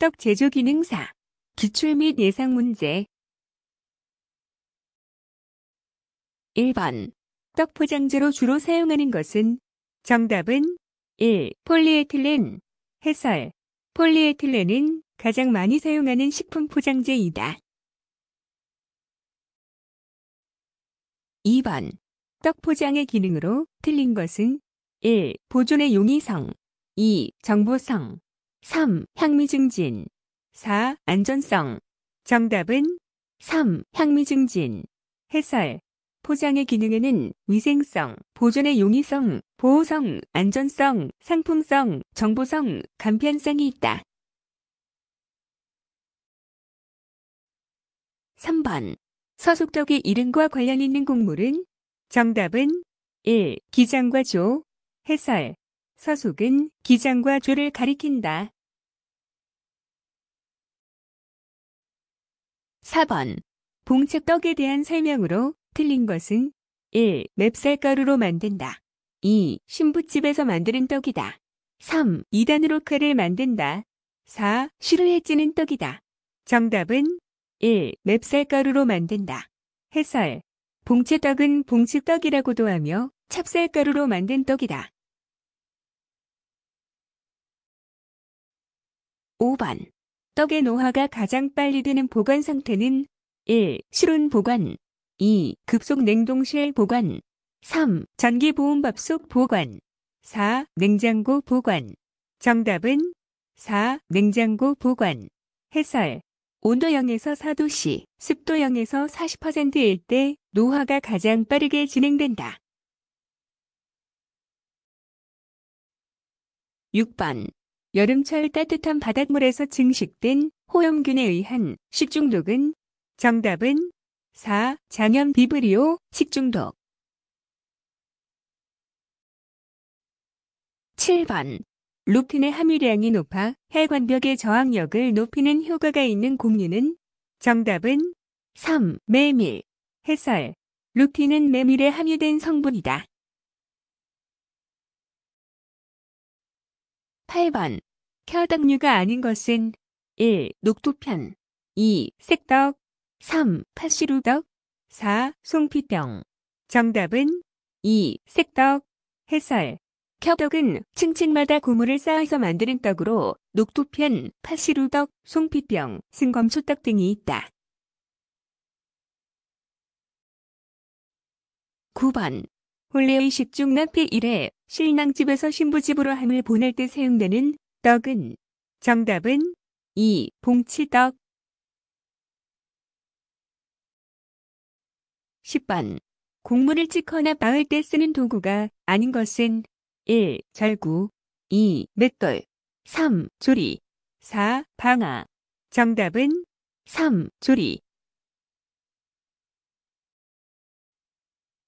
떡 제조 기능사 기출 및 예상 문제 1번 떡 포장재로 주로 사용하는 것은 정답은 1. 폴리에틸렌 해설 폴리에틸렌은 가장 많이 사용하는 식품 포장재이다. 2번 떡 포장의 기능으로 틀린 것은 1. 보존의 용이성 2. 정보성 3. 향미 증진 4. 안전성 정답은 3. 향미 증진 해설 포장의 기능에는 위생성, 보존의 용이성, 보호성, 안전성, 상품성, 정보성, 간편성이 있다. 3번 서속덕의 이름과 관련 있는 곡물은 정답은 1. 기장과 조 해설 서속은 기장과 조를 가리킨다. 4번 봉채떡에 대한 설명으로 틀린 것은 1. 맵쌀가루로 만든다. 2. 신부집에서 만드는 떡이다. 3. 2단으로 칼을 만든다. 4. 시루에 찌는 떡이다. 정답은 1. 맵쌀가루로 만든다. 해설 봉채떡은 봉치떡이라고도 하며 찹쌀가루로 만든 떡이다. 5번. 떡의 노화가 가장 빨리 되는 보관 상태는 1. 실온 보관 2. 급속 냉동실 보관 3. 전기 보온밥솥 보관 4. 냉장고 보관 정답은 4. 냉장고 보관 해설 온도 0에서 4도씨, 습도 0에서 40%일 때 노화가 가장 빠르게 진행된다. 6번 여름철 따뜻한 바닷물에서 증식된 호염균에 의한 식중독은 정답은 4. 장염 비브리오 식중독 7번 루틴의 함유량이 높아 해관벽의 저항력을 높이는 효과가 있는 곡류는 정답은 3. 메밀 해설 루틴은 메밀에 함유된 성분이다. 8번. 켜덕류가 아닌 것은 1. 녹두편 2. 색덕 3. 파시루덕 4. 송피병 정답은 2. 색덕 해설 켜덕은 층층마다 고물을 쌓아서 만드는 떡으로 녹두편, 파시루덕, 송피병, 승검초떡 등이 있다. 9번 홀레의 식중 납필 1회 신랑집에서 신부집으로 함을 보낼 때 사용되는 떡은 정답은 2. 봉치떡 10번 곡물을 찍거나 빻을 때 쓰는 도구가 아닌 것은 1. 절구 2. 맷돌 3. 조리 4. 방아 정답은 3. 조리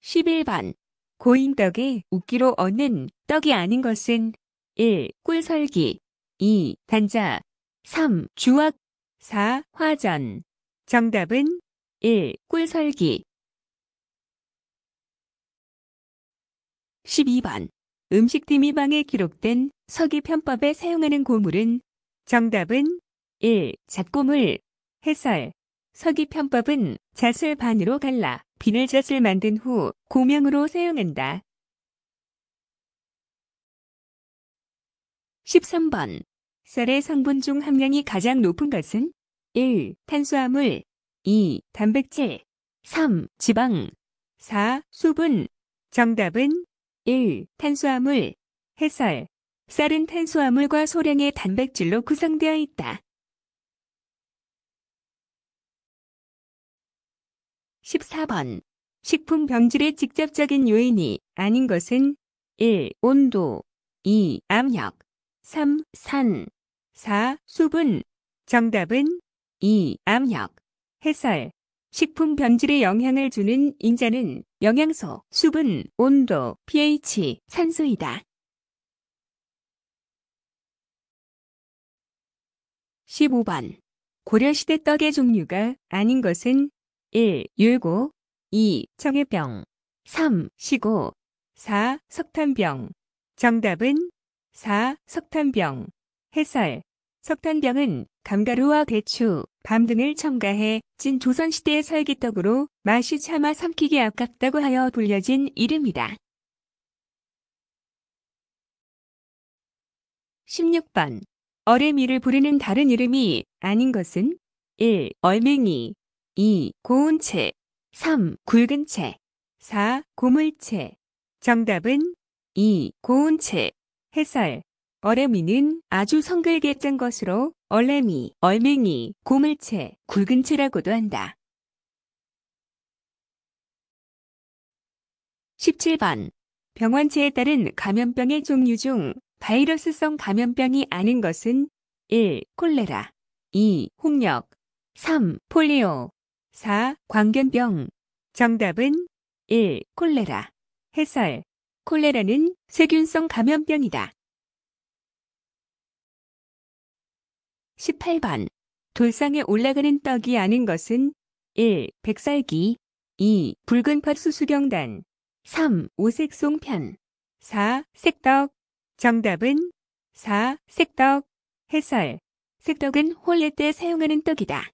11번 고인떡에 웃기로 얻는 떡이 아닌 것은 1. 꿀설기 2. 단자 3. 주악 4. 화전 정답은 1. 꿀설기 12번 음식 디미방에 기록된 서기 편법에 사용하는 고물은 정답은 1. 잣고물 해설 서기 편법은 잣을 반으로 갈라 비닐젓을 만든 후 고명으로 사용한다. 13번 쌀의 성분 중 함량이 가장 높은 것은 1. 탄수화물 2. 단백질 3. 지방 4. 수분 정답은 1. 탄수화물 해설 쌀은 탄수화물과 소량의 단백질로 구성되어 있다. 14번. 식품 변질의 직접적인 요인이 아닌 것은 1. 온도 2. 압력 3. 산 4. 수분 정답은 2. 압력 해설 식품 변질에 영향을 주는 인자는 영양소, 수분, 온도, pH, 산소이다. 15번 고려시대 떡의 종류가 아닌 것은 1. 율고 2. 청해병 3. 시고 4. 석탄병 정답은 4. 석탄병 해설 석탄병은 감가루와 대추, 밤 등을 첨가해 찐 조선시대의 설기떡으로 맛이 참아 삼키기 아깝다고 하여 불려진 이름이다. 16번 어레미를 부르는 다른 이름이 아닌 것은 1. 얼맹이 2. 고운채 3. 굵은 채 4. 고물채 정답은 2. 고운채 해설 얼레미는 아주 성글게 짠 것으로 얼레미, 얼맹이, 고물채, 굵은채라고도 한다. 17번 병원체에 따른 감염병의 종류 중 바이러스성 감염병이 아닌 것은 1. 콜레라 2. 홍역 3. 폴리오 4. 광견병. 정답은 1. 콜레라. 해설. 콜레라는 세균성 감염병이다. 18번. 돌상에 올라가는 떡이 아닌 것은 1. 백살기 2. 붉은 팥수수경단 3. 오색송편 4. 색떡 정답은 4. 색떡 해설 색떡은 홀레 때 사용하는 떡이다.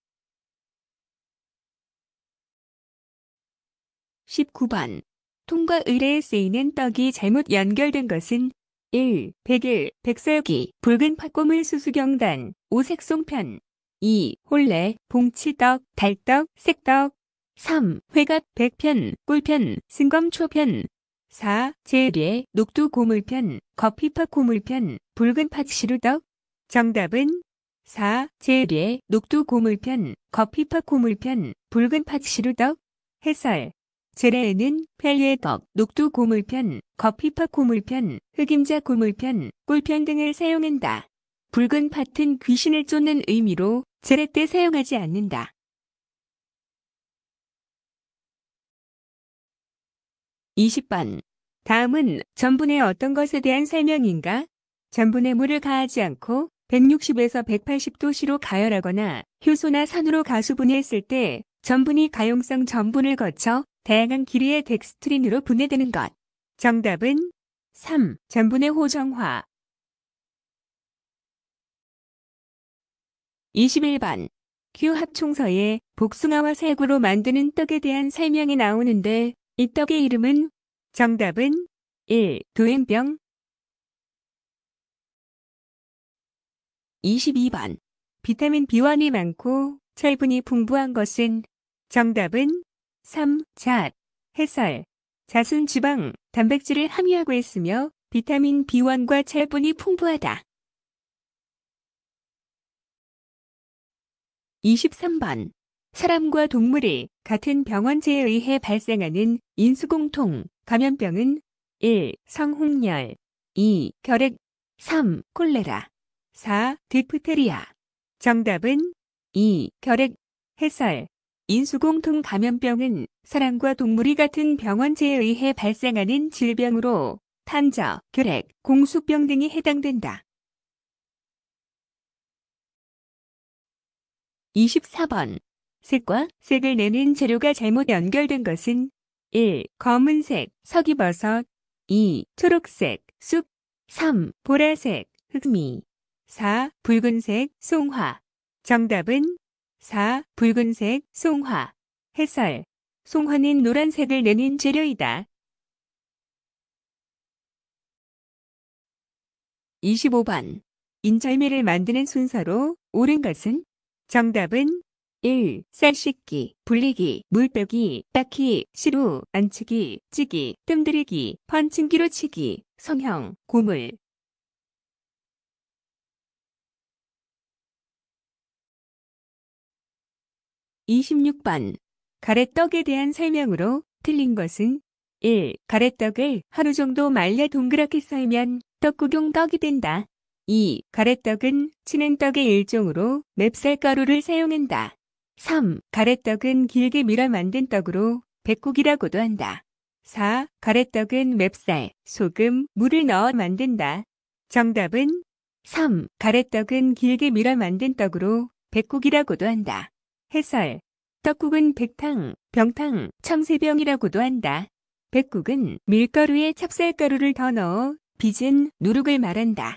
19번 통과 의뢰에 쓰이는 떡이 잘못 연결된 것은 1. 백일, 백설기, 붉은 팥고물 수수경단, 오색송편 2. 홀레, 봉치떡, 달떡, 색떡 3. 회갓, 백편, 꿀편, 승검초편 4. 제재에 녹두 고물편, 커피팥 고물편, 붉은 팥 시루떡 정답은 4. 제재에 녹두 고물편, 커피팥 고물편, 붉은 팥 시루떡 해설 제레에는 펠리에덕, 녹두 고물편, 커피팝 고물편, 흑임자 고물편, 꿀편 등을 사용한다. 붉은 팥은 귀신을 쫓는 의미로 제레 때 사용하지 않는다. 2 0번 다음은 전분의 어떤 것에 대한 설명인가? 전분에 물을 가하지 않고 160에서 180도씨로 가열하거나 효소나 산으로 가수분해했을 때 전분이 가용성 전분을 거쳐 다양한 길이의 덱스트린으로 분해되는 것. 정답은 3. 전분의 호정화 21번 큐 합총서에 복숭아와 살구로 만드는 떡에 대한 설명이 나오는데 이 떡의 이름은 정답은 1. 도엠병 22번 비타민 B1이 많고 철분이 풍부한 것은 정답은 3. 잣, 해설 잣은 지방, 단백질을 함유하고 있으며 비타민 B1과 철분이 풍부하다. 23번. 사람과 동물이 같은 병원체에 의해 발생하는 인수공통, 감염병은 1. 성홍열 2. 결핵 3. 콜레라 4. 디프테리아 정답은 2. 결핵 해설 인수공통 감염병은 사람과 동물이 같은 병원체에 의해 발생하는 질병으로 탄저, 결핵, 공수병 등이 해당된다. 24번 색과 색을 내는 재료가 잘못 연결된 것은 1. 검은색, 석이버섯 2. 초록색, 쑥 3. 보라색, 흑미 4. 붉은색, 송화 정답은 4. 붉은색, 송화. 해설. 송화는 노란색을 내는 재료이다. 25번. 인절미를 만드는 순서로 옳은 것은? 정답은 1. 쌀 씻기, 불리기, 물 빼기, 딱히, 시루, 안치기, 찌기, 뜸들이기, 펀칭기로 치기, 성형, 고물, 26번. 가래떡에 대한 설명으로 틀린 것은 1. 가래떡을 하루 정도 말려 동그랗게 썰면 떡구경 떡이 된다. 2. 가래떡은 치는 떡의 일종으로 맵쌀가루를 사용한다. 3. 가래떡은 길게 밀어 만든 떡으로 백국이라고도 한다. 4. 가래떡은 맵쌀, 소금, 물을 넣어 만든다. 정답은 3. 가래떡은 길게 밀어 만든 떡으로 백국이라고도 한다. 해설 떡국은 백탕, 병탕, 청세병이라고도 한다. 백국은 밀가루에 찹쌀가루를 더 넣어 빚은 누룩을 말한다.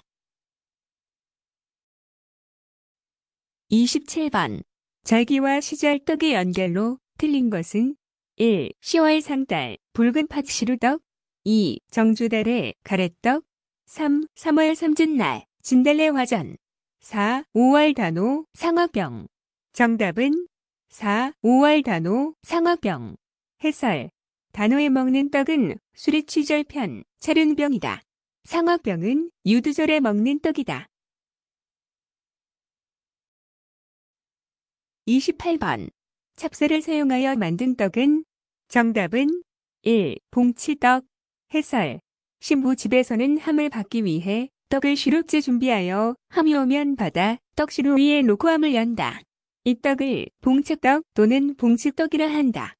27번 절기와 시절 떡의 연결로 틀린 것은 1. 10월 상달 붉은 팥시루떡 2. 정주달의 가래떡 3. 3월 삼진날 진달래 화전 4. 5월 단오 상어병 정답은 4. 5월 단오 상어병 해설 단오에 먹는 떡은 수리취절편 차륜병이다. 상어병은 유두절에 먹는 떡이다. 28번 찹쌀을 사용하여 만든 떡은 정답은 1. 봉치떡 해설 신부 집에서는 함을 받기 위해 떡을 시롭째 준비하여 함이 오면 받아 떡시루 위에 놓고 함을 연다. 이 떡을 봉채떡 또는 봉치떡이라 한다.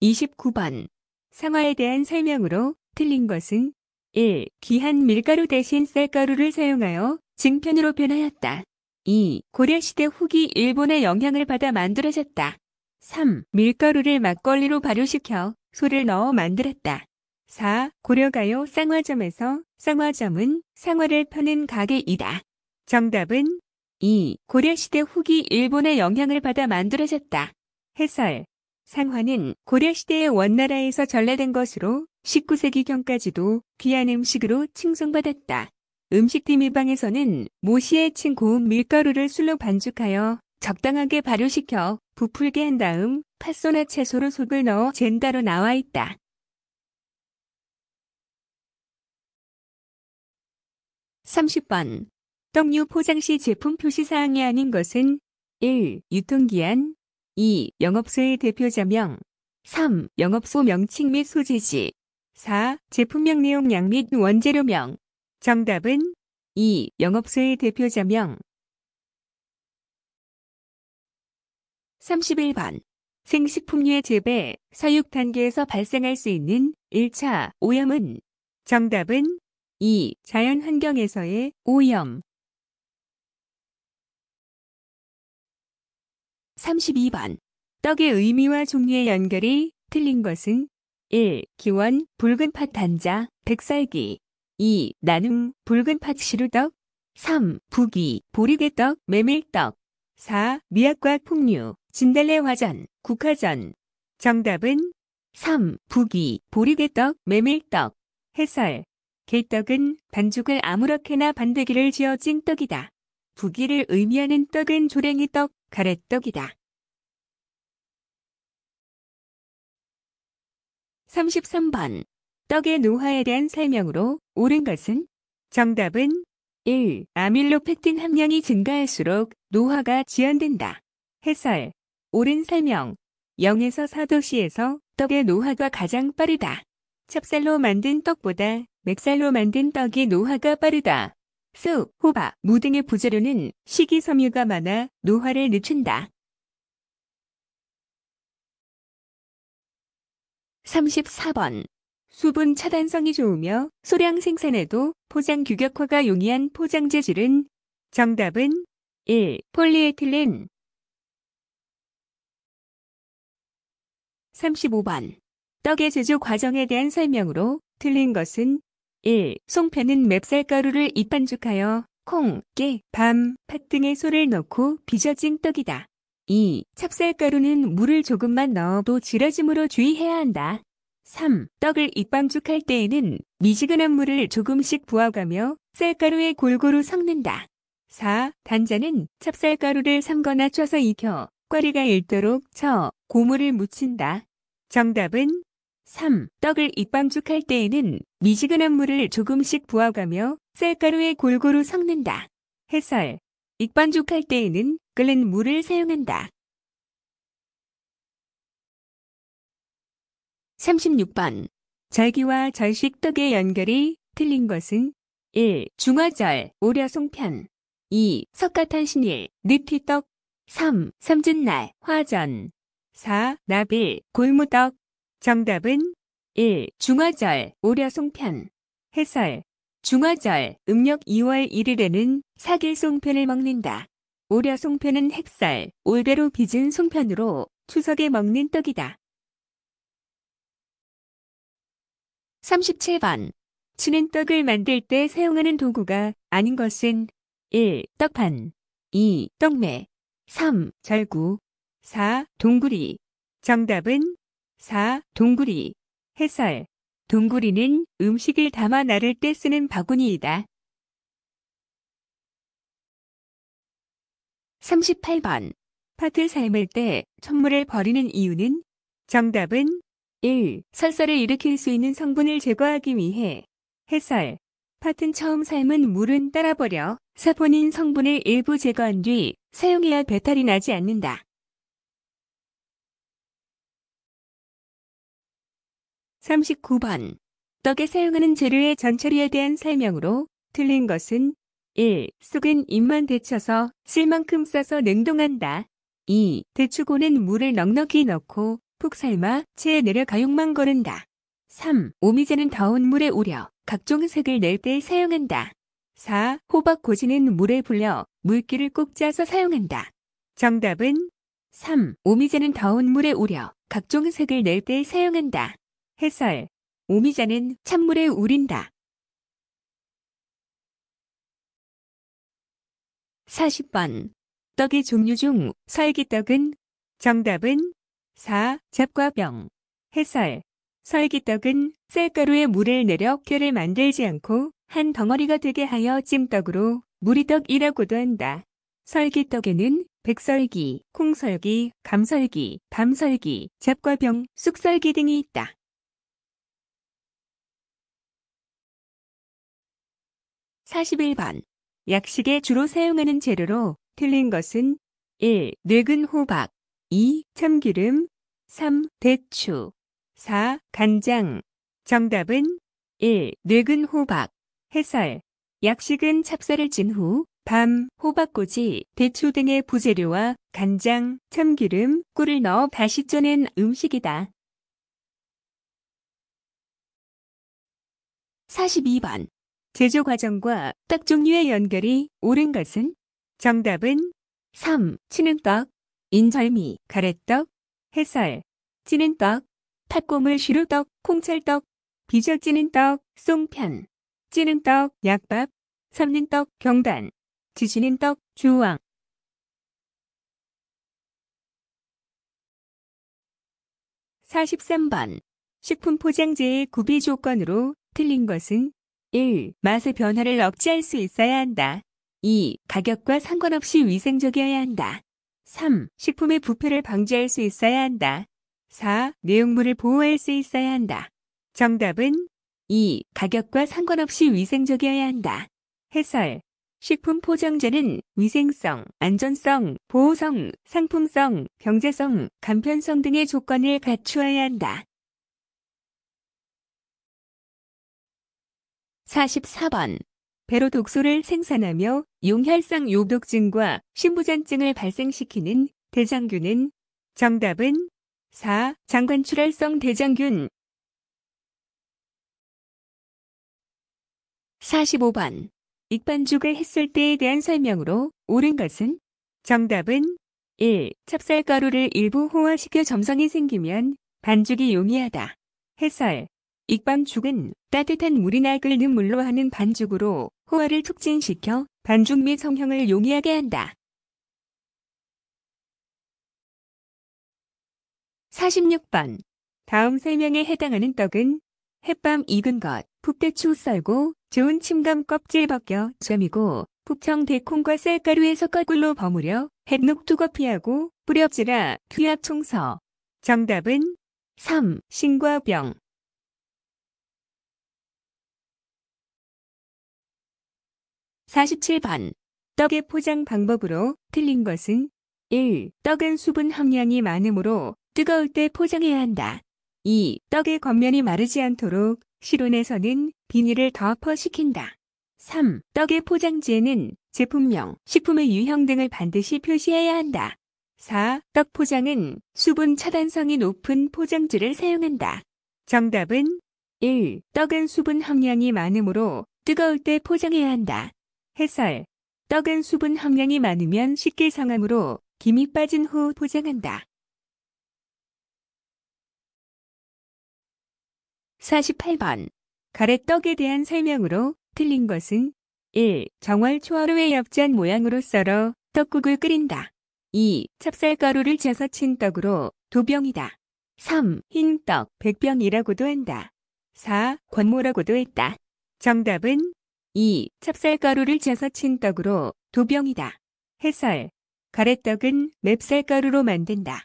29번 상화에 대한 설명으로 틀린 것은 1. 귀한 밀가루 대신 쌀가루를 사용하여 증편으로 변하였다. 2. 고려시대 후기 일본의 영향을 받아 만들어졌다. 3. 밀가루를 막걸리로 발효시켜 소를 넣어 만들었다. 4. 고려가요 쌍화점에서 쌍화점은 상화를 파는 가게이다. 정답은 2. 고려시대 후기 일본의 영향을 받아 만들어졌다. 해설 상화는 고려시대의 원나라에서 전래된 것으로 19세기경까지도 귀한 음식으로 칭송받았다. 음식팀 일방에서는 모시에 친 고운 밀가루를 술로 반죽하여 적당하게 발효시켜 부풀게 한 다음 팥소나 채소로 속을 넣어 젠다로 나와 있다. 3 0번 떡류 포장 시 제품 표시사항이 아닌 것은 1. 유통기한 2. 영업소의 대표자명 3. 영업소 명칭 및 소재지 4. 제품명 내용량 및 원재료명 정답은 2. 영업소의 대표자명 31번 생식품류의 재배, 사육 단계에서 발생할 수 있는 1차 오염은 정답은 2. 자연환경에서의 오염 32번. 떡의 의미와 종류의 연결이 틀린 것은 1. 기원, 붉은 팥 단자, 백살기 2. 나눔, 붉은 팥 시루떡 3. 부귀 보리개떡, 메밀떡 4. 미약과 풍류, 진달래 화전, 국화전 정답은 3. 부귀 보리개떡, 메밀떡 해설 개떡은 반죽을 아무렇게나 반대기를 지어 찐 떡이다. 부기를 의미하는 떡은 조랭이 떡, 가래떡이다. 33번 떡의 노화에 대한 설명으로 옳은 것은 정답은 1. 아밀로펙틴 함량이 증가할수록 노화가 지연된다. 해설 옳은 설명 0에서 4도시에서 떡의 노화가 가장 빠르다. 찹쌀로 만든 떡보다 맥살로 만든 떡이 노화가 빠르다. 쑥, 호박, 무 등의 부재료는 식이섬유가 많아 노화를 늦춘다. 34번 수분 차단성이 좋으며 소량 생산에도 포장 규격화가 용이한 포장 재질은 정답은 1. 폴리에틸렌 35번 떡의 제조 과정에 대한 설명으로 틀린 것은 1. 송편은 맵쌀가루를 이반죽하여 콩, 깨, 밤, 팥 등의 소를 넣고 빚어진 떡이다. 2. 찹쌀가루는 물을 조금만 넣어도 질어짐으로 주의해야 한다. 3. 떡을 입방죽할 때에는 미지근한 물을 조금씩 부어가며 쌀가루에 골고루 섞는다. 4. 단자는 찹쌀가루를 삶거나 쪄서 익혀 꽈리가 읽도록 쳐 고무를 묻힌다. 정답은 3. 떡을 입방죽할 때에는 미지근한 물을 조금씩 부어가며 쌀가루에 골고루 섞는다. 해설. 익반죽할 때에는 끓는 물을 사용한다. 36번. 절기와 절식떡의 연결이 틀린 것은 1. 중화절, 오려송편 2. 석가탄신일, 느티떡 3. 삼진날, 화전 4. 나빌, 골무떡 정답은 1. 중화절, 오려송편. 해설. 중화절, 음력 2월 1일에는 사길 송편을 먹는다. 오려 송편은 핵살, 올배로 빚은 송편으로 추석에 먹는 떡이다. 37번. 치는 떡을 만들 때 사용하는 도구가 아닌 것은 1. 떡판 2. 떡매 3. 절구 4. 동구리 정답은 4. 동구리. 해설. 동구리는 음식을 담아 나를 때 쓰는 바구니이다. 38번. 파트 삶을 때 천물을 버리는 이유는? 정답은 1. 설사를 일으킬 수 있는 성분을 제거하기 위해. 해설. 팥은 처음 삶은 물은 따라 버려 사포닌 성분을 일부 제거한 뒤 사용해야 배탈이 나지 않는다. 39번. 떡에 사용하는 재료의 전처리에 대한 설명으로 틀린 것은 1. 쑥은 잎만 데쳐서 쓸 만큼 싸서 냉동한다. 2. 대추고는 물을 넉넉히 넣고 푹 삶아 채에 내려 가용만 거른다. 3. 오미자는 더운 물에 우려 각종 색을 낼 때 사용한다. 4. 호박 고지는 물에 불려 물기를 꼭 짜서 사용한다. 정답은 3. 오미자는 더운 물에 우려 각종 색을 낼 때 사용한다. 해설. 오미자는 찬물에 우린다. 40번. 떡의 종류 중 설기떡은 정답은 4. 잡과병. 해설. 설기떡은 쌀가루에 물을 내려 큐를 만들지 않고 한 덩어리가 되게 하여 찜떡으로 무리떡이라고도 한다. 설기떡에는 백설기, 콩설기, 감설기, 밤설기, 잡과병, 쑥설기 등이 있다. 41번. 약식에 주로 사용하는 재료로 틀린 것은 1. 늙은 호박 2. 참기름 3. 대추 4. 간장 정답은 1. 늙은 호박 해설 약식은 찹쌀을 찐 후 밤, 호박꼬지 대추 등의 부재료와 간장, 참기름, 꿀을 넣어 다시 쪄낸 음식이다. 42번 제조 과정과 떡 종류의 연결이 옳은 것은 정답은 3. 치는떡, 인절미, 가래떡, 해설, 찌는떡, 팥고물 시루떡, 콩찰떡, 비저 찌는떡, 송편, 찌는떡, 약밥, 삶는떡, 경단, 지시는떡, 주왕. (43번) 식품 포장재의 구비 조건으로 틀린 것은 1. 맛의 변화를 억제할 수 있어야 한다. 2. 가격과 상관없이 위생적이어야 한다. 3. 식품의 부패를 방지할 수 있어야 한다. 4. 내용물을 보호할 수 있어야 한다. 정답은 2. 가격과 상관없이 위생적이어야 한다. 해설 식품 포장재는 위생성, 안전성, 보호성, 상품성, 경제성, 간편성 등의 조건을 갖추어야 한다. 44번 배로 독소를 생산하며 용혈성 요독증과 신부전증을 발생시키는 대장균은 정답은 4. 장관출혈성 대장균 45번 익반죽을 했을 때에 대한 설명으로 옳은 것은 정답은 1. 찹쌀가루를 일부 호화시켜 점성이 생기면 반죽이 용이하다. 해설 익밤죽은 따뜻한 물이나 끓는 물로 하는 반죽으로 호화를 촉진시켜 반죽 및 성형을 용이하게 한다. 46번 다음 설명에 해당하는 떡은 햇밤 익은 것, 풋대추 썰고 좋은 침감 껍질 벗겨 점이고 풋청 대콩과 쌀가루에 섞어 꿀로 버무려 햇녹 두거피하고 뿌려지라 투약 총서 정답은 3. 신과병 47번. 떡의 포장 방법으로 틀린 것은 1. 떡은 수분 함량이 많으므로 뜨거울 때 포장해야 한다. 2. 떡의 겉면이 마르지 않도록 실온에서는 비닐을 덮어시킨다. 3. 떡의 포장지에는 제품명, 식품의 유형 등을 반드시 표시해야 한다. 4. 떡 포장은 수분 차단성이 높은 포장지를 사용한다. 정답은 1. 떡은 수분 함량이 많으므로 뜨거울 때 포장해야 한다. 해설. 떡은 수분 함량이 많으면 쉽게 상하으로 김이 빠진 후 포장한다. 48번. 가래떡에 대한 설명으로 틀린 것은 1. 정월 초하루에 엽잔 모양으로 썰어 떡국을 끓인다. 2. 찹쌀가루를 짜서 친 떡으로 도병이다. 3. 흰떡, 백병이라고도 한다. 4. 권모라고도 했다. 정답은 2. 찹쌀가루를 재서 친 떡으로 도병이다. 해설. 가래떡은 맵쌀가루로 만든다.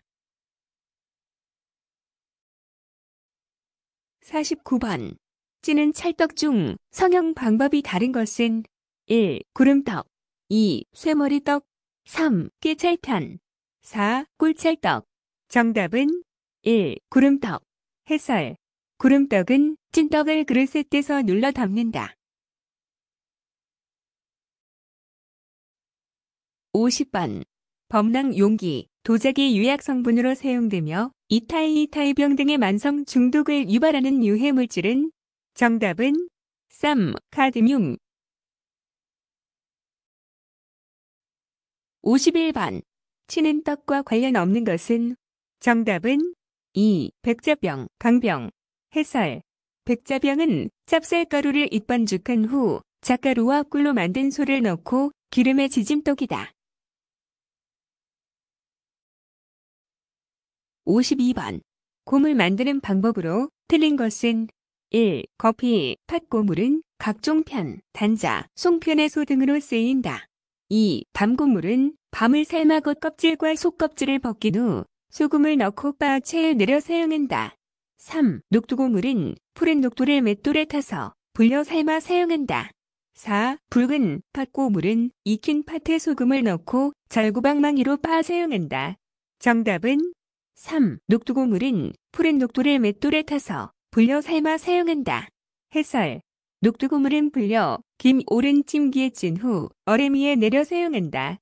49번. 찌는 찰떡 중 성형 방법이 다른 것은 1. 구름떡 2. 쇠머리떡 3. 깨찰편 4. 꿀찰떡 정답은 1. 구름떡 해설 구름떡은 찐떡을 그릇에 떼서 눌러 담는다. 50번. 범낭 용기, 도자기 유약 성분으로 사용되며 이타이, 이타이병 등의 만성 중독을 유발하는 유해 물질은 정답은 쌈, 카드뮴. 51번. 치는 떡과 관련 없는 것은 정답은 2. 백자병, 강병. 해설. 백자병은 찹쌀가루를 입반죽한 후 잣가루와 꿀로 만든 소를 넣고 기름에 지짐떡이다. 52번. 곰을 만드는 방법으로 틀린 것은 1. 커피, 팥고물은 각종 편, 단자, 송편의소 등으로 쓰인다. 2. 밤고물은 밤을 삶아 겉 껍질과 속 껍질을 벗긴 후 소금을 넣고 빠채 체 내려 사용한다. 3. 녹두고물은 푸른 녹두를 맷돌에 타서 불려 삶아 사용한다. 4. 붉은 팥고물은 익힌 팥에 소금을 넣고 절구방망이로 빠 사용한다. 정답은 3. 녹두고물은 푸른 녹두를 맷돌에 타서 불려 삶아 사용한다. 해설. 녹두고물은 불려 김 오른 찜기에 찐 후 얼음 위에 내려 사용한다.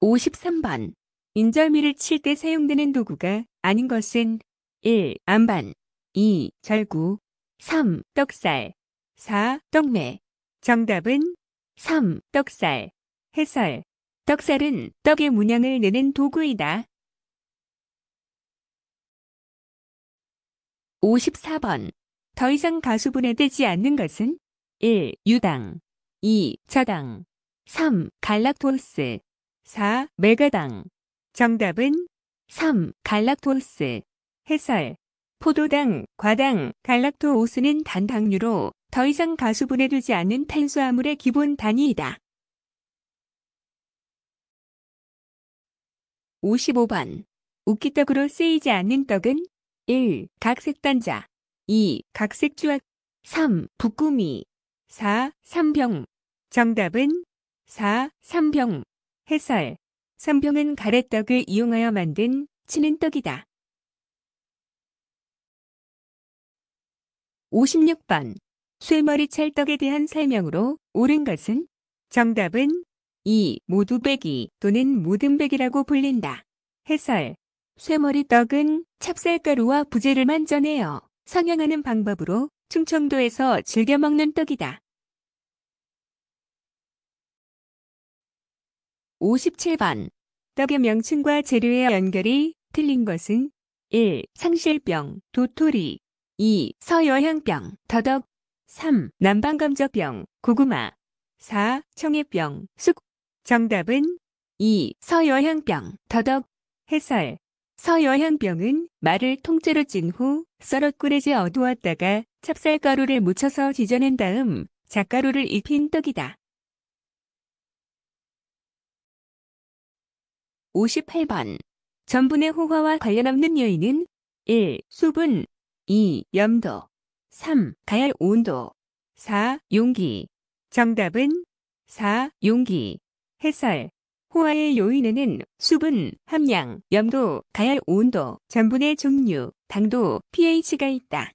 53번. 인절미를 칠 때 사용되는 도구가 아닌 것은 1. 안반 2. 절구 3. 떡살 4. 떡매 정답은 3. 떡살 해설 떡살은 떡의 문양을 내는 도구이다. 54번. 더 이상 가수분해되지 않는 것은 1. 유당 2. 저당 3. 갈락토스 4. 메가당 정답은 3. 갈락토스 해설 포도당, 과당, 갈락토오스는 단당류로 더 이상 가수분해되지 않는 탄수화물의 기본 단위이다. 55번. 웃기떡으로 쓰이지 않는 떡은 1. 각색단자 2. 각색주악 3. 북구미 4. 삼병 정답은 4. 삼병 해설 삼병은 가래떡을 이용하여 만든 치는 떡이다. 56번 쇠머리 찰떡에 대한 설명으로 옳은 것은 정답은 이 모두배기 또는 모든배기라고 불린다. 해설 쇠머리떡은 찹쌀가루와 부재를 만져내어 성형하는 방법으로 충청도에서 즐겨 먹는 떡이다. 57번 떡의 명칭과 재료의 연결이 틀린 것은 1. 상실병, 도토리 2. 서여향병, 더덕 3. 남방감적병, 고구마 4. 청해병, 쑥 정답은 2. 서여향병 더덕 해설 서여향병은 말을 통째로 찐 후 썰어꾸레지 어두웠다가 찹쌀가루를 묻혀서 지져낸 다음 잣가루를 입힌 떡이다. 58번 전분의 호화와 관련 없는 요인은 1. 수분 2. 염도 3. 가열 온도 4. 용기 정답은 4. 용기 해설. 호화의 요인에는 수분, 함량, 염도, 가열 온도, 전분의 종류, 당도, pH가 있다.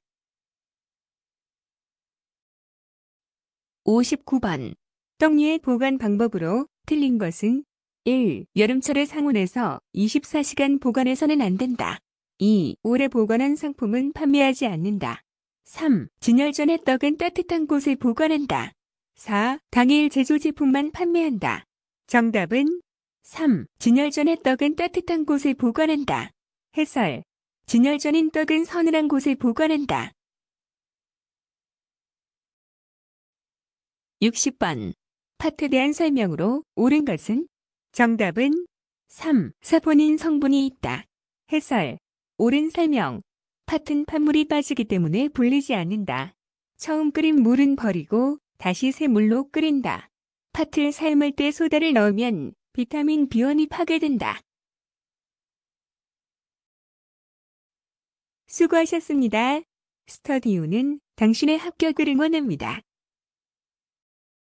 59번. 떡류의 보관 방법으로 틀린 것은 1. 여름철의 상온에서 24시간 보관해서는 안 된다. 2. 오래 보관한 상품은 판매하지 않는다. 3. 진열 전에 떡은 따뜻한 곳에 보관한다. 4. 당일 제조 제품만 판매한다. 정답은 3. 진열 전의 떡은 따뜻한 곳에 보관한다. 해설. 진열 전인 떡은 서늘한 곳에 보관한다. 60번. 파트에 대한 설명으로 옳은 것은? 정답은 3. 사본인 성분이 있다. 해설. 옳은 설명. 팥은 팥물이 빠지기 때문에 불리지 않는다. 처음 끓인 물은 버리고 다시 새 물로 끓인다. 팥을 삶을 때 소다를 넣으면 비타민 b 1이 파괴된다. 수고하셨습니다. 스터디오는 당신의 합격을 응원합니다.